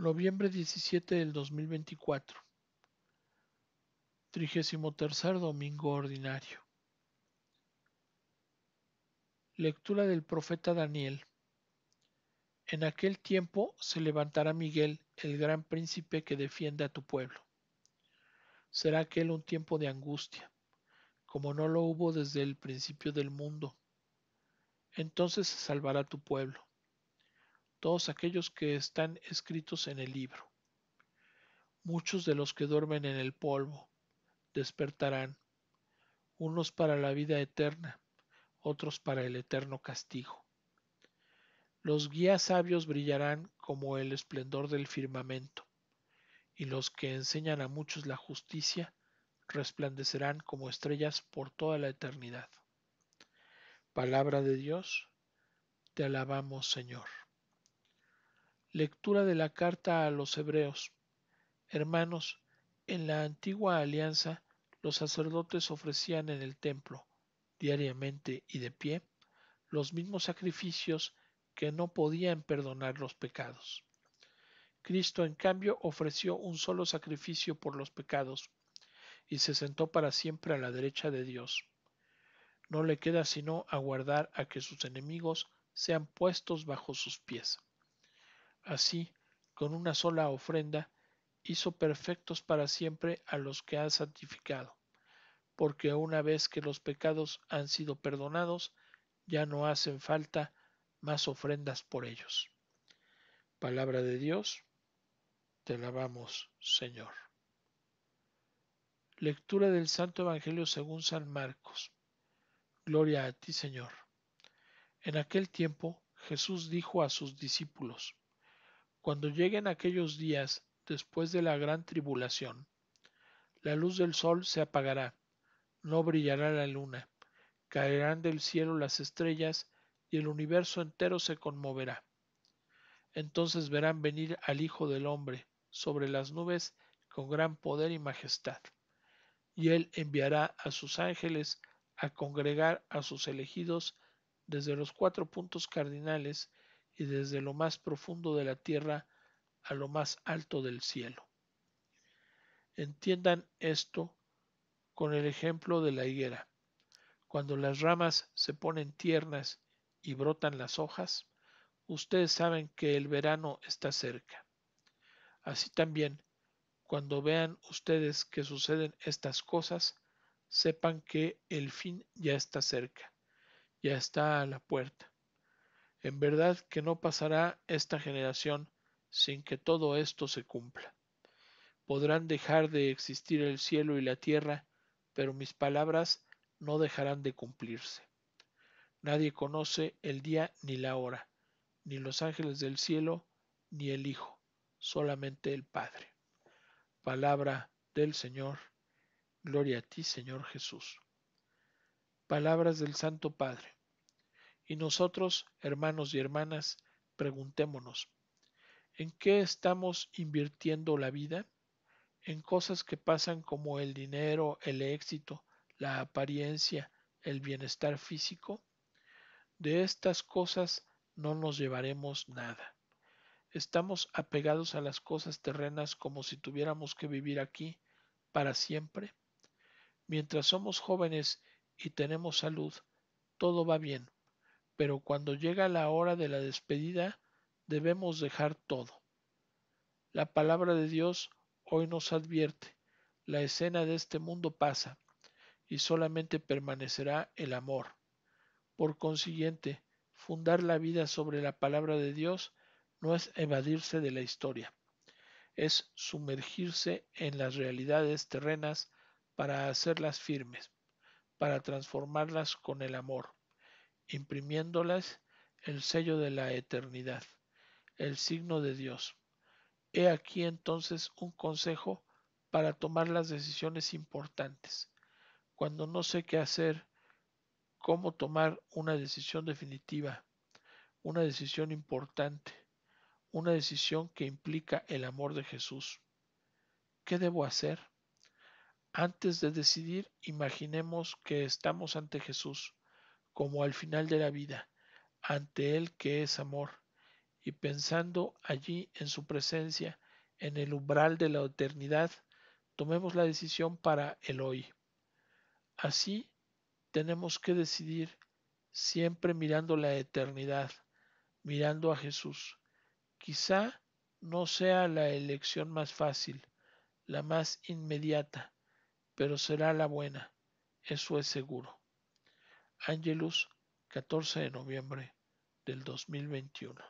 Noviembre 17 del 2024. Trigésimo tercer domingo ordinario. Lectura del profeta Daniel. En aquel tiempo se levantará Miguel, el gran príncipe que defiende a tu pueblo. Será aquel un tiempo de angustia, como no lo hubo desde el principio del mundo. Entonces se salvará tu pueblo todos aquellos que están escritos en el libro. Muchos de los que duermen en el polvo despertarán, unos para la vida eterna, otros para el eterno castigo. Los guías sabios brillarán como el esplendor del firmamento, y los que enseñan a muchos la justicia resplandecerán como estrellas por toda la eternidad. Palabra de Dios, te alabamos Señor. Lectura de la carta a los Hebreos. Hermanos, en la antigua alianza los sacerdotes ofrecían en el templo, diariamente y de pie, los mismos sacrificios que no podían perdonar los pecados. Cristo, en cambio, ofreció un solo sacrificio por los pecados, y se sentó para siempre a la derecha de Dios. No le queda sino aguardar a que sus enemigos sean puestos bajo sus pies. Así, con una sola ofrenda, hizo perfectos para siempre a los que ha santificado, porque una vez que los pecados han sido perdonados, ya no hacen falta más ofrendas por ellos. Palabra de Dios, te alabamos, Señor. Lectura del Santo Evangelio según San Marcos. Gloria a ti, Señor. En aquel tiempo Jesús dijo a sus discípulos, cuando lleguen aquellos días después de la gran tribulación, la luz del sol se apagará, no brillará la luna, caerán del cielo las estrellas y el universo entero se conmoverá. Entonces verán venir al Hijo del Hombre sobre las nubes con gran poder y majestad. Y él enviará a sus ángeles a congregar a sus elegidos desde los cuatro puntos cardinales y desde lo más profundo de la tierra a lo más alto del cielo. Entiendan esto con el ejemplo de la higuera. Cuando las ramas se ponen tiernas y brotan las hojas, ustedes saben que el verano está cerca. Así también, cuando vean ustedes que suceden estas cosas, sepan que el fin ya está cerca, ya está a la puerta. En verdad que no pasará esta generación sin que todo esto se cumpla. Podrán dejar de existir el cielo y la tierra, pero mis palabras no dejarán de cumplirse. Nadie conoce el día ni la hora, ni los ángeles del cielo, ni el Hijo, solamente el Padre. Palabra del Señor, gloria a ti, Señor Jesús. Palabras del Santo Padre. Y nosotros, hermanos y hermanas, preguntémonos, ¿en qué estamos invirtiendo la vida? ¿En cosas que pasan como el dinero, el éxito, la apariencia, el bienestar físico? De estas cosas no nos llevaremos nada. Estamos apegados a las cosas terrenas como si tuviéramos que vivir aquí para siempre. Mientras somos jóvenes y tenemos salud, todo va bien pero cuando llega la hora de la despedida debemos dejar todo. La palabra de Dios hoy nos advierte, la escena de este mundo pasa y solamente permanecerá el amor. Por consiguiente, fundar la vida sobre la palabra de Dios no es evadirse de la historia, es sumergirse en las realidades terrenas para hacerlas firmes, para transformarlas con el amor imprimiéndolas el sello de la eternidad, el signo de Dios. He aquí entonces un consejo para tomar las decisiones importantes. Cuando no sé qué hacer, cómo tomar una decisión definitiva, una decisión importante, una decisión que implica el amor de Jesús. ¿Qué debo hacer? Antes de decidir, imaginemos que estamos ante Jesús como al final de la vida, ante Él que es amor, y pensando allí en su presencia, en el umbral de la eternidad, tomemos la decisión para el hoy. Así tenemos que decidir siempre mirando la eternidad, mirando a Jesús. Quizá no sea la elección más fácil, la más inmediata, pero será la buena, eso es seguro. Angelus, 14 de noviembre del 2021.